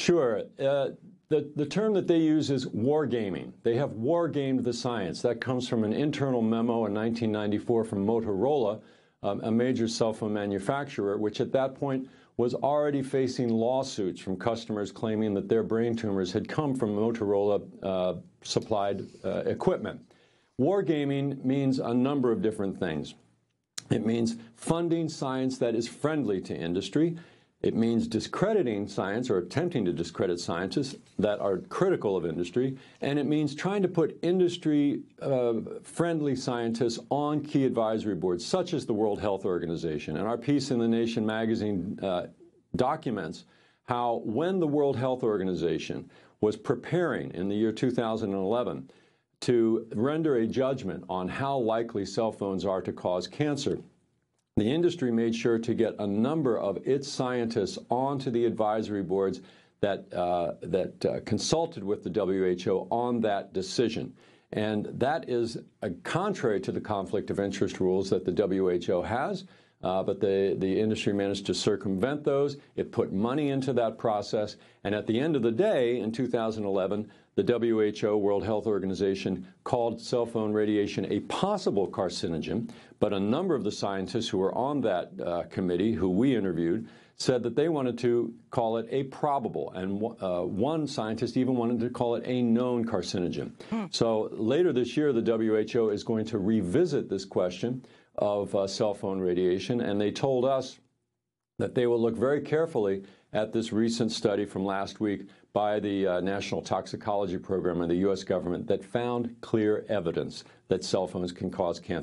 Sure. Uh, the, the term that they use is wargaming. They have wargamed the science. That comes from an internal memo in 1994 from Motorola, um, a major cell phone manufacturer, which at that point was already facing lawsuits from customers claiming that their brain tumors had come from Motorola uh, supplied uh, equipment. Wargaming means a number of different things. It means funding science that is friendly to industry. It means discrediting science or attempting to discredit scientists that are critical of industry. And it means trying to put industry uh, friendly scientists on key advisory boards, such as the World Health Organization. And our piece in The Nation magazine uh, documents how, when the World Health Organization was preparing in the year 2011 to render a judgment on how likely cell phones are to cause cancer, the industry made sure to get a number of its scientists onto the advisory boards that, uh, that uh, consulted with the WHO on that decision. And that is uh, contrary to the conflict of interest rules that the WHO has. Uh, but the, the industry managed to circumvent those. It put money into that process. And at the end of the day, in 2011, the WHO, World Health Organization, called cell phone radiation a possible carcinogen. But a number of the scientists who were on that uh, committee, who we interviewed, said that they wanted to call it a probable. And uh, one scientist even wanted to call it a known carcinogen. Hmm. So later this year, the WHO is going to revisit this question of uh, cell phone radiation. And they told us that they will look very carefully at this recent study from last week by the uh, National Toxicology Program and the U.S. government that found clear evidence that cell phones can cause cancer.